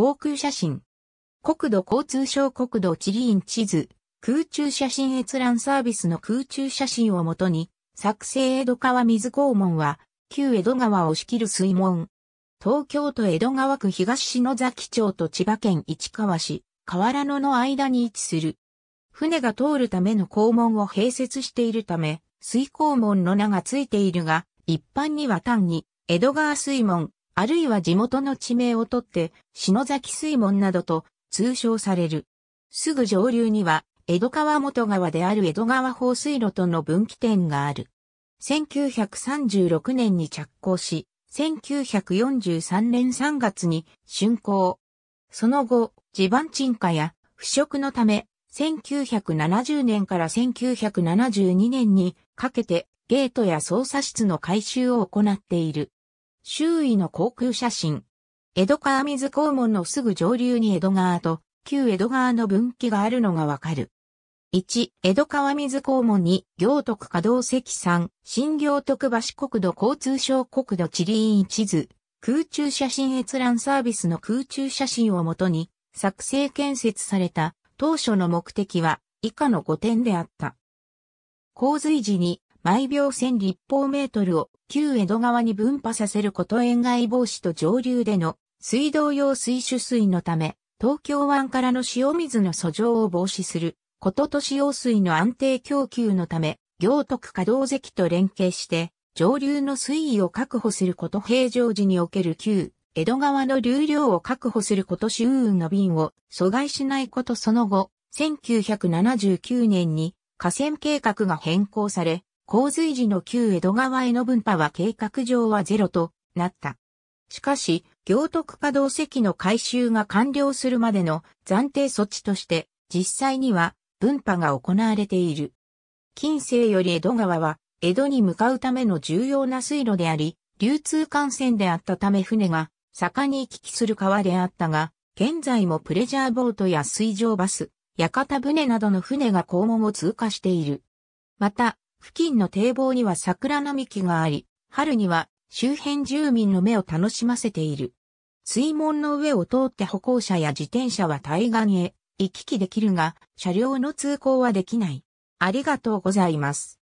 航空写真。国土交通省国土地理院地図、空中写真閲覧サービスの空中写真をもとに、作成江戸川水郷門は、旧江戸川を仕切る水門。東京都江戸川区東篠崎町と千葉県市川市、河原野の間に位置する。船が通るための肛門を併設しているため、水肛門の名がついているが、一般には単に、江戸川水門、あるいは地元の地名をとって、篠崎水門などと通称される。すぐ上流には、江戸川元川である江戸川放水路との分岐点がある。1936年に着工し、1943年3月に竣工。その後、地盤沈下や腐食のため、1970年から1972年にかけてゲートや操作室の改修を行っている。周囲の航空写真。江戸川水港門のすぐ上流に江戸川と旧江戸川の分岐があるのがわかる。1、江戸川水港門に行徳稼働石山、新行徳橋国土交通省国土地理院地図、空中写真閲覧サービスの空中写真をもとに作成建設された当初の目的は以下の5点であった。洪水時に毎秒1000立方メートルを旧江戸川に分派させること塩害防止と上流での水道用水取水のため、東京湾からの塩水の遡上を防止することと塩用水の安定供給のため、行徳稼働関と連携して、上流の水位を確保すること平常時における旧、江戸川の流量を確保すること周運の便を阻害しないことその後、1979年に河川計画が変更され、洪水時の旧江戸川への分派は計画上はゼロとなった。しかし、行徳可動席の改修が完了するまでの暫定措置として、実際には分派が行われている。近世より江戸川は、江戸に向かうための重要な水路であり、流通幹線であったため船が、坂に行き来する川であったが、現在もプレジャーボートや水上バス、屋形船などの船が肛門を通過している。また、付近の堤防には桜の幹があり、春には周辺住民の目を楽しませている。水門の上を通って歩行者や自転車は対岸へ行き来できるが、車両の通行はできない。ありがとうございます。